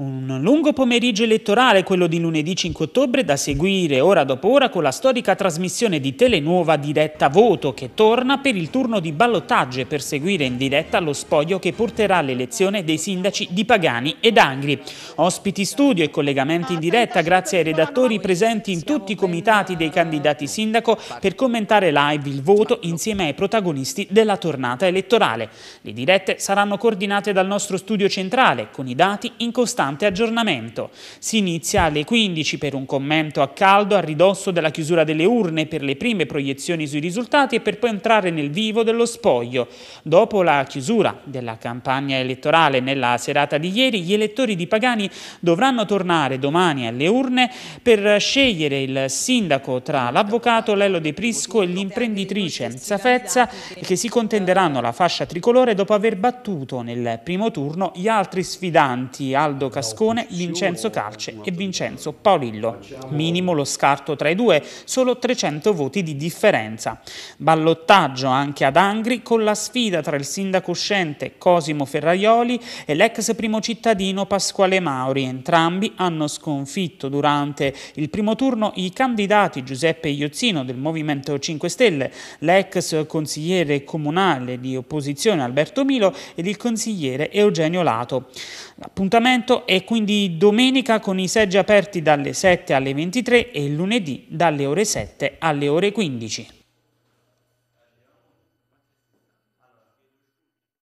Un lungo pomeriggio elettorale, quello di lunedì 5 ottobre, da seguire ora dopo ora con la storica trasmissione di Telenuova Diretta Voto che torna per il turno di ballottaggio e per seguire in diretta lo spoglio che porterà l'elezione dei sindaci di Pagani ed Angri. Ospiti studio e collegamenti in diretta grazie ai redattori presenti in tutti i comitati dei candidati sindaco per commentare live il voto insieme ai protagonisti della tornata elettorale. Le dirette saranno coordinate dal nostro studio centrale con i dati in costante aggiornamento. Si inizia alle 15 per un commento a caldo a ridosso della chiusura delle urne per le prime proiezioni sui risultati e per poi entrare nel vivo dello spoglio. Dopo la chiusura della campagna elettorale nella serata di ieri, gli elettori di Pagani dovranno tornare domani alle urne per scegliere il sindaco tra l'avvocato Lello De Prisco e l'imprenditrice Safezza che si contenderanno la fascia tricolore dopo aver battuto nel primo turno gli altri sfidanti Aldo Cascone, Vincenzo Calce e Vincenzo Paolillo. Minimo lo scarto tra i due, solo 300 voti di differenza. Ballottaggio anche ad Angri con la sfida tra il sindaco uscente Cosimo Ferraioli e l'ex primo cittadino Pasquale Mauri. Entrambi hanno sconfitto durante il primo turno i candidati Giuseppe Iozzino del Movimento 5 Stelle, l'ex consigliere comunale di opposizione Alberto Milo ed il consigliere Eugenio Lato. L'appuntamento è quindi domenica con i seggi aperti dalle 7 alle 23 e lunedì dalle ore 7 alle ore 15.